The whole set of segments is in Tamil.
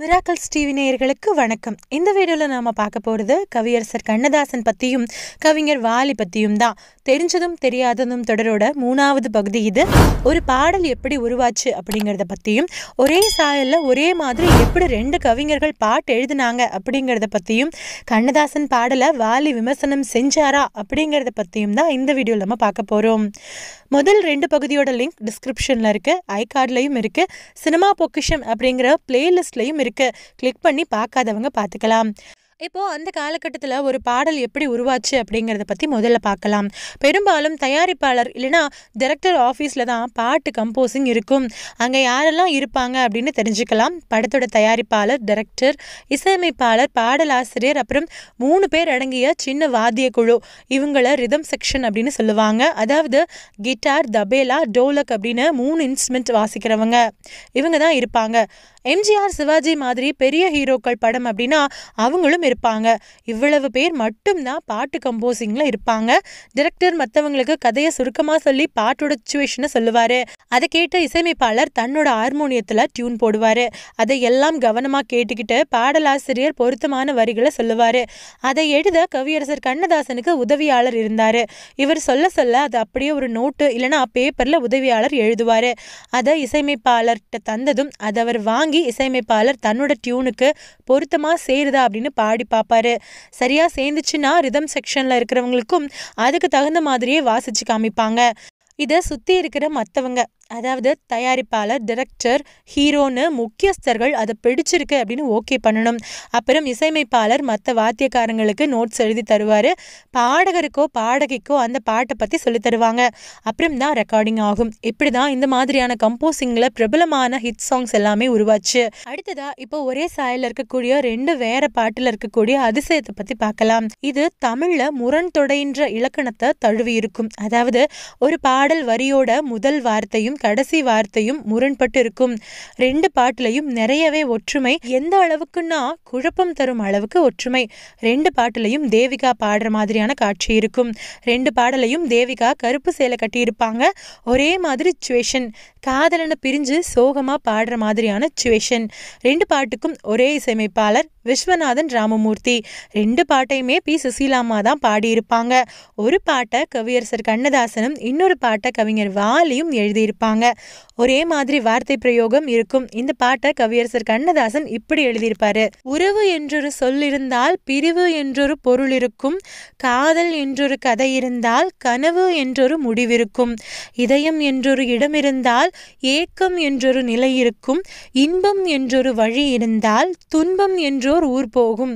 மிராக்கல்ஸ் டிவி நேயர்களுக்கு வணக்கம் இந்த வீடியோவில் நாம் பார்க்க போகிறது கவியரசர் கண்ணதாசன் பற்றியும் கவிஞர் வாலி பற்றியும் தான் தெரிஞ்சதும் தெரியாததும் தொடரோட மூணாவது பகுதி இது ஒரு பாடல் எப்படி உருவாச்சு அப்படிங்கிறத பற்றியும் ஒரே சாயலில் ஒரே மாதிரி எப்படி ரெண்டு கவிஞர்கள் பாட்டு எழுதினாங்க அப்படிங்கிறத பற்றியும் கண்ணதாசன் பாடலை வாலி விமர்சனம் செஞ்சாரா அப்படிங்கிறத பற்றியும் தான் இந்த வீடியோவில் நம்ம பார்க்க போகிறோம் முதல் ரெண்டு பகுதியோட லிங்க் டிஸ்கிரிப்ஷனில் இருக்குது ஐ கார்ட்லேயும் இருக்குது சினிமா பொக்கிஷம் அப்படிங்கிற பிளேலிஸ்ட்லேயும் இருக்குது இருக்கு கிளிக் பண்ணி பார்க்காதவங்க பார்த்துக்கலாம் இப்போது அந்த காலகட்டத்தில் ஒரு பாடல் எப்படி உருவாச்சு அப்படிங்கிறத பற்றி முதல்ல பார்க்கலாம் பெரும்பாலும் தயாரிப்பாளர் இல்லைனா டைரக்டர் ஆஃபீஸில் தான் பாட்டு கம்போஸிங் இருக்கும் அங்கே யாரெல்லாம் இருப்பாங்க அப்படின்னு தெரிஞ்சுக்கலாம் படத்தோட தயாரிப்பாளர் டைரக்டர் இசையமைப்பாளர் பாடலாசிரியர் அப்புறம் மூணு பேர் அடங்கிய சின்ன வாத்திய குழு இவங்கள ரிதம் செக்ஷன் அப்படின்னு சொல்லுவாங்க அதாவது கிட்டார் தபேலா டோலக் அப்படின்னு மூணு இன்ஸ்ட்ருமெண்ட் வாசிக்கிறவங்க இவங்க தான் இருப்பாங்க எம்ஜிஆர் சிவாஜி மாதிரி பெரிய ஹீரோக்கள் படம் அப்படின்னா அவங்களும் இருப்பாங்க இவ்வளவு பேர் மட்டும்தான் பாட்டு கம்போசிங்கில் இருப்பாங்க டிரெக்டர் மற்றவங்களுக்கு கதையை சுருக்கமாக சொல்லி பாட்டோட சுச்சுவேஷனை சொல்லுவார் அதை கேட்ட இசையமைப்பாளர் தன்னோட ஹார்மோனியத்தில் டியூன் போடுவார் அதை எல்லாம் கவனமாக கேட்டுக்கிட்டு பாடலாசிரியர் பொருத்தமான வரிகளை சொல்லுவார் அதை எழுத கவியரசர் கண்ணதாசனுக்கு உதவியாளர் இருந்தார் இவர் சொல்ல சொல்ல அது அப்படியே ஒரு நோட்டு இல்லைனா பேப்பரில் உதவியாளர் எழுதுவார் அதை இசையமைப்பாளர்கிட்ட தந்ததும் அதை அவர் வாங்கி இசையமைப்பாளர் தன்னோட டியூனுக்கு பொருத்தமாக சேருதா அப்படின்னு பாடி பாடி பார்ப்பாரு சரியாக சேர்ந்துச்சுன்னா ரிதம் செக்ஷனில் இருக்கிறவங்களுக்கும் அதுக்கு தகுந்த மாதிரியே வாசித்து காமிப்பாங்க இதை சுற்றி இருக்கிற மற்றவங்க அதாவது தயாரிப்பாளர் டிரெக்டர் ஹீரோன்னு முக்கியஸ்தர்கள் அதை பிடிச்சிருக்கு அப்படின்னு ஓகே பண்ணணும் அப்புறம் இசையமைப்பாளர் மற்ற வாத்தியக்காரங்களுக்கு நோட்ஸ் எழுதி தருவார் பாடகருக்கோ பாடகிக்கோ அந்த பாட்டை பற்றி சொல்லி தருவாங்க அப்புறம் தான் ரெக்கார்டிங் ஆகும் இப்படி தான் இந்த மாதிரியான கம்போசிங்கில் பிரபலமான ஹிட் சாங்ஸ் எல்லாமே உருவாச்சு அடுத்ததாக இப்போ ஒரே சாயலில் இருக்கக்கூடிய ரெண்டு வேற பாட்டில் இருக்கக்கூடிய அதிசயத்தை பற்றி பார்க்கலாம் இது தமிழில் முரண் தொடையின்ற இலக்கணத்தை தழுவி இருக்கும் அதாவது ஒரு பாடல் வரியோட முதல் வார்த்தையும் கடைசி வார்த்தையும் முரண்பட்டு இருக்கும் ரெண்டு பாட்டிலையும் நிறையவே ஒற்றுமை எந்த அளவுக்குன்னா குழப்பம் தரும் அளவுக்கு ஒற்றுமை ரெண்டு பாட்டிலையும் தேவிகா பாடுற மாதிரியான காட்சி இருக்கும் ரெண்டு பாடலையும் தேவிகா கருப்பு சேலை கட்டியிருப்பாங்க ஒரே மாதிரி சுவேஷன் காதலனை பிரிஞ்சு சோகமாக பாடுற மாதிரியான சுவேஷன் ரெண்டு பாட்டுக்கும் ஒரே இசையமைப்பாளர் விஸ்வநாதன் ராமமூர்த்தி ரெண்டு பாட்டையுமே பி சுசீலாமா தான் பாடியிருப்பாங்க ஒரு பாட்டை கவியரசர் கண்ணதாசனும் இன்னொரு பாட்டை கவிஞர் வாலியும் எழுதியிருப்பாங்க இருப்பாங்க ஒரே மாதிரி வார்த்தை பிரயோகம் இருக்கும் இந்த பாட்டை கவியரசர் கண்ணதாசன் இப்படி எழுதியிருப்பாரு உறவு என்றொரு சொல் இருந்தால் பிரிவு என்றொரு பொருள் இருக்கும் காதல் என்றொரு கதை இருந்தால் கனவு என்றொரு முடிவிருக்கும் இதயம் என்றொரு இடம் இருந்தால் ஏக்கம் என்றொரு நிலை இருக்கும் இன்பம் என்றொரு வழி இருந்தால் துன்பம் என்றோர் ஊர் போகும்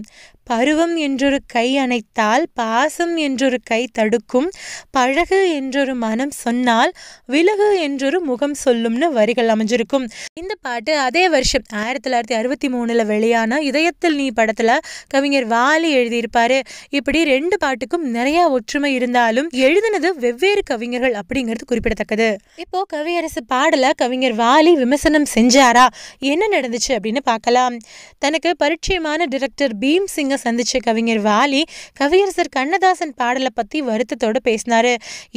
பருவம் என்றொரு கை அணைத்தால் பாசம் என்றொரு கை தடுக்கும் பழகு என்றொரு மனம் சொன்னால் விலகு என்றொரு முகம் சொல்லும்னு வரிகள் அமைஞ்சிருக்கும் இந்த பாட்டு அதே வருஷம் ஆயிரத்தி தொள்ளாயிரத்தி அறுபத்தி மூணில் வெளியான இதயத்தில் நீ படத்தில் கவிஞர் வாலி எழுதியிருப்பாரு இப்படி ரெண்டு பாட்டுக்கும் நிறைய ஒற்றுமை இருந்தாலும் எழுதினது வெவ்வேறு கவிஞர்கள் அப்படிங்கிறது குறிப்பிடத்தக்கது இப்போ கவியரசு பாடல கவிஞர் வாலி விமர்சனம் செஞ்சாரா என்ன நடந்துச்சு அப்படின்னு பார்க்கலாம் தனக்கு பரிச்சயமான டிரெக்டர் பீம் சிங் சிங்கை சந்திச்ச கவிஞர் வாலி கவியரசர் கண்ணதாசன் பாடலை பத்தி வருத்தத்தோடு பேசினாரு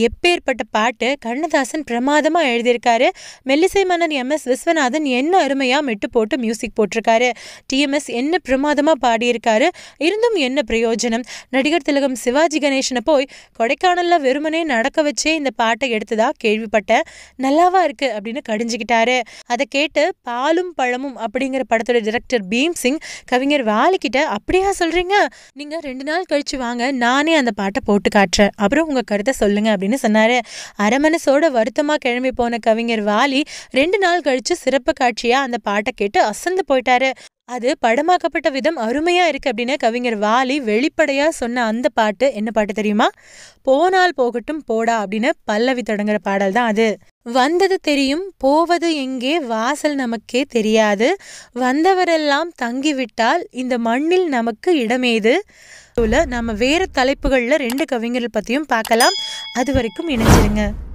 எப்பேற்பட்ட பாட்டு கண்ணதாசன் பிரமாதமா எழுதியிருக்காரு மெல்லிசை மன்னன் எம் எஸ் விஸ்வநாதன் என்ன அருமையா மெட்டு போட்டு மியூசிக் போட்டிருக்காரு டிஎம்எஸ் என்ன பிரமாதமா பாடியிருக்காரு இருந்தும் என்ன பிரயோஜனம் நடிகர் திலகம் சிவாஜி கணேசனை போய் கொடைக்கானல்ல வெறுமனே நடக்க வச்சே இந்த பாட்டை எடுத்ததா கேள்விப்பட்டேன் நல்லாவா இருக்கு அப்படின்னு கடிஞ்சுக்கிட்டாரு அதை கேட்டு பாலும் பழமும் அப்படிங்கிற படத்தோட டிரெக்டர் பீம் சிங் கவிஞர் வாலிக்கிட்ட அப்படியா சொல்றீங்க நீங்க ரெண்டு நாள் கழிச்சு வாங்க நானே அந்த பாட்டை போட்டு காட்டுறேன் அப்புறம் உங்க கருத்தை சொல்லுங்க அப்படின்னு சொன்னார் அரமனசோட வருத்தமா கிளம்பி போன கவிஞர் வாலி ரெண்டு நாள் கழிச்சு சிறப்பு காட்சியாக அந்த பாட்டை கேட்டு அசந்து போயிட்டாரு அது படமாக்கப்பட்ட விதம் அருமையாக இருக்குது அப்படின்னு கவிஞர் வாலி வெளிப்படையாக சொன்ன அந்த பாட்டு என்ன பாட்டு தெரியுமா போனால் போகட்டும் போடா அப்படின்னு பல்லவி தொடங்குற பாடல் தான் அது வந்தது தெரியும் போவது எங்கே வாசல் நமக்கே தெரியாது வந்தவரெல்லாம் தங்கிவிட்டால் இந்த மண்ணில் நமக்கு இடமேது நம்ம வேறு தலைப்புகளில் ரெண்டு கவிஞர்கள் பற்றியும் பார்க்கலாம் அது வரைக்கும் இணைஞ்சிருங்க